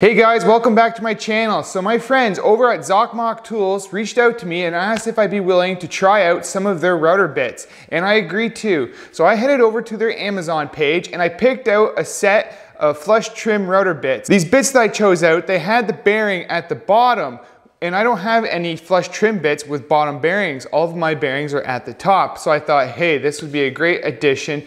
Hey guys, welcome back to my channel. So my friends over at Zocmock Tools reached out to me and asked if I'd be willing to try out some of their router bits. And I agreed to. So I headed over to their Amazon page and I picked out a set of flush trim router bits. These bits that I chose out, they had the bearing at the bottom and I don't have any flush trim bits with bottom bearings. All of my bearings are at the top. So I thought, hey, this would be a great addition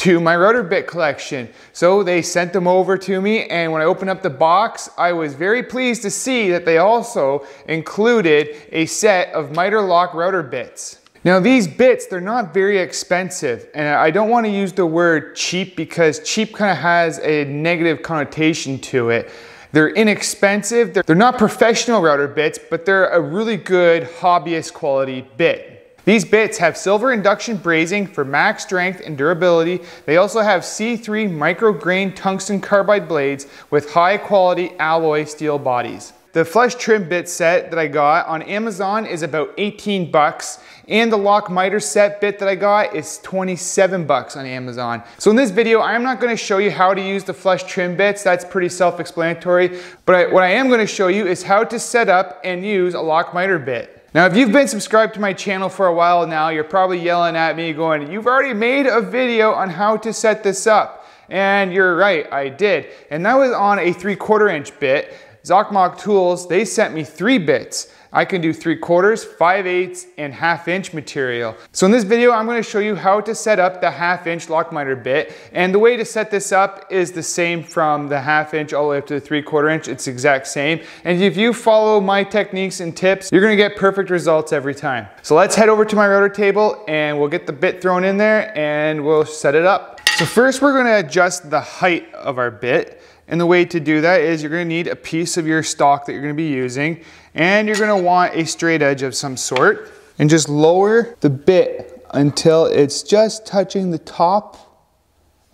to my rotor bit collection. So they sent them over to me and when I opened up the box, I was very pleased to see that they also included a set of miter lock router bits. Now these bits, they're not very expensive and I don't want to use the word cheap because cheap kind of has a negative connotation to it. They're inexpensive, they're not professional router bits, but they're a really good hobbyist quality bit. These bits have silver induction brazing for max strength and durability. They also have C3 micrograin tungsten carbide blades with high quality alloy steel bodies. The flush trim bit set that I got on Amazon is about 18 bucks and the lock miter set bit that I got is 27 bucks on Amazon. So in this video, I'm not gonna show you how to use the flush trim bits. That's pretty self-explanatory. But I, what I am gonna show you is how to set up and use a lock miter bit. Now, if you've been subscribed to my channel for a while now, you're probably yelling at me going, you've already made a video on how to set this up. And you're right, I did. And that was on a three quarter inch bit. Zocmock Tools, they sent me three bits. I can do 3 quarters, 5 eighths, and half inch material. So in this video, I'm gonna show you how to set up the half inch lockmiter bit. And the way to set this up is the same from the half inch all the way up to the 3 quarter inch. It's exact same. And if you follow my techniques and tips, you're gonna get perfect results every time. So let's head over to my router table and we'll get the bit thrown in there and we'll set it up. So first we're gonna adjust the height of our bit. And the way to do that is you're gonna need a piece of your stock that you're gonna be using and you're gonna want a straight edge of some sort. And just lower the bit until it's just touching the top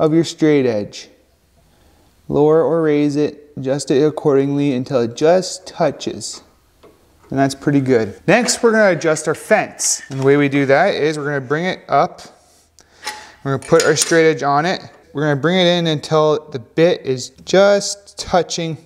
of your straight edge. Lower or raise it, adjust it accordingly until it just touches. And that's pretty good. Next, we're gonna adjust our fence. And the way we do that is we're gonna bring it up we're gonna put our straight edge on it. We're gonna bring it in until the bit is just touching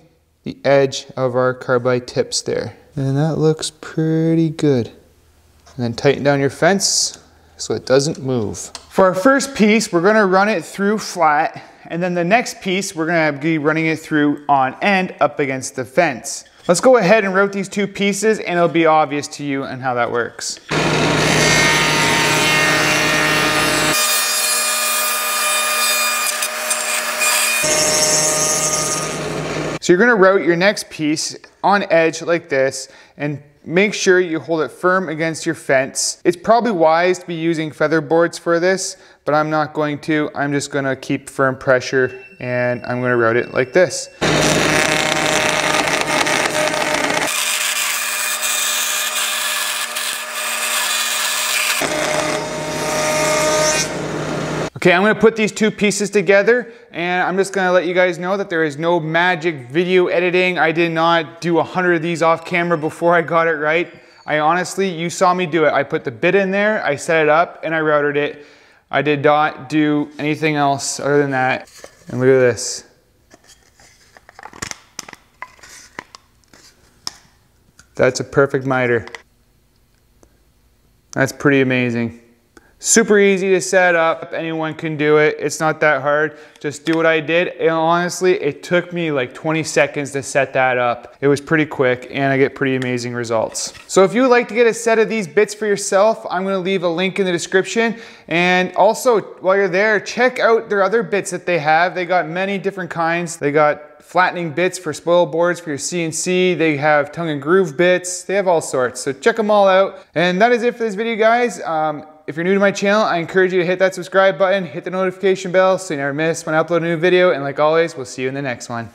the edge of our carbide tips there. And that looks pretty good. And then tighten down your fence so it doesn't move. For our first piece, we're gonna run it through flat, and then the next piece, we're gonna be running it through on end up against the fence. Let's go ahead and route these two pieces and it'll be obvious to you and how that works. So you're gonna route your next piece on edge like this and make sure you hold it firm against your fence. It's probably wise to be using feather boards for this, but I'm not going to. I'm just gonna keep firm pressure and I'm gonna route it like this. Okay, I'm gonna put these two pieces together and I'm just gonna let you guys know that there is no magic video editing. I did not do a hundred of these off camera before I got it right. I honestly, you saw me do it. I put the bit in there, I set it up and I routed it. I did not do anything else other than that. And look at this. That's a perfect miter. That's pretty amazing. Super easy to set up, anyone can do it. It's not that hard. Just do what I did. And honestly, it took me like 20 seconds to set that up. It was pretty quick and I get pretty amazing results. So if you would like to get a set of these bits for yourself, I'm gonna leave a link in the description. And also while you're there, check out their other bits that they have. They got many different kinds. They got flattening bits for spoil boards for your CNC. They have tongue and groove bits. They have all sorts. So check them all out. And that is it for this video, guys. Um, if you're new to my channel, I encourage you to hit that subscribe button, hit the notification bell so you never miss when I upload a new video, and like always, we'll see you in the next one.